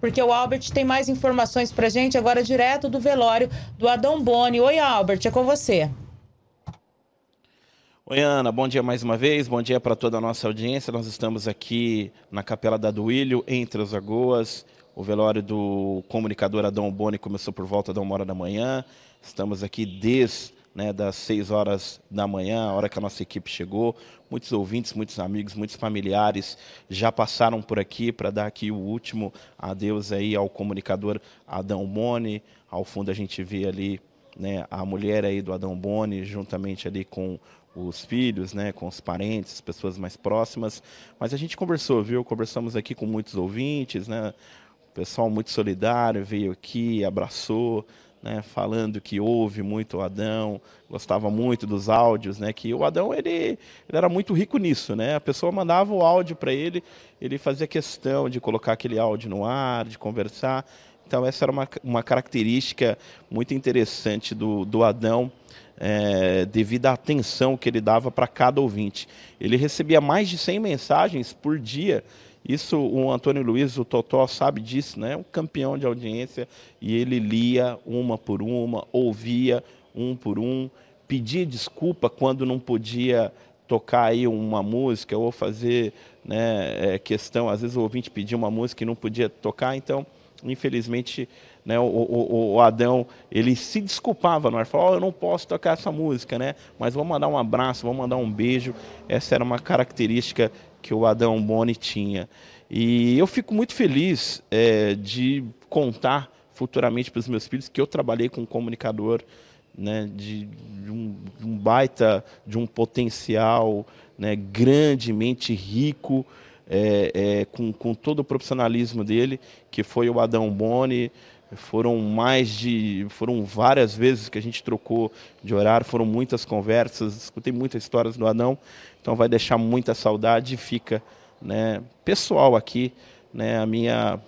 porque o Albert tem mais informações para gente agora direto do velório do Adão Boni. Oi, Albert, é com você. Oi, Ana, bom dia mais uma vez, bom dia para toda a nossa audiência. Nós estamos aqui na Capela da Duílio, entre as Lagoas. O velório do comunicador Adão Boni começou por volta da uma hora da manhã. Estamos aqui desde né, das 6 horas da manhã, a hora que a nossa equipe chegou. Muitos ouvintes, muitos amigos, muitos familiares já passaram por aqui para dar aqui o último adeus aí ao comunicador Adão Boni. Ao fundo a gente vê ali né, a mulher aí do Adão Boni, juntamente ali com os filhos, né, com os parentes, as pessoas mais próximas. Mas a gente conversou, viu? Conversamos aqui com muitos ouvintes, né? O pessoal muito solidário veio aqui, abraçou, né, falando que ouve muito o Adão, gostava muito dos áudios, né, que o Adão ele, ele era muito rico nisso, né, a pessoa mandava o áudio para ele, ele fazia questão de colocar aquele áudio no ar, de conversar, então essa era uma, uma característica muito interessante do, do Adão, é, devido à atenção que ele dava para cada ouvinte. Ele recebia mais de 100 mensagens por dia, isso o Antônio Luiz, o Totó, sabe disso, né? Um campeão de audiência e ele lia uma por uma, ouvia um por um, pedia desculpa quando não podia tocar aí uma música ou fazer né, é, questão, às vezes o ouvinte pedir uma música e não podia tocar, então infelizmente né, o, o, o, Adão ele se desculpava no ar, falava, oh, eu não posso tocar essa música, né? Mas vamos mandar um abraço, vamos mandar um beijo. Essa era uma característica que o Adão Boni tinha. E eu fico muito feliz é, de contar futuramente para os meus filhos que eu trabalhei com um comunicador né, de, de, um, de, um, baita, de um potencial né, grandemente rico, é, é, com, com, todo o profissionalismo dele, que foi o Adão Boni. Foram mais de. Foram várias vezes que a gente trocou de horário, foram muitas conversas, escutei muitas histórias do Adão, então vai deixar muita saudade e fica né, pessoal aqui né, a minha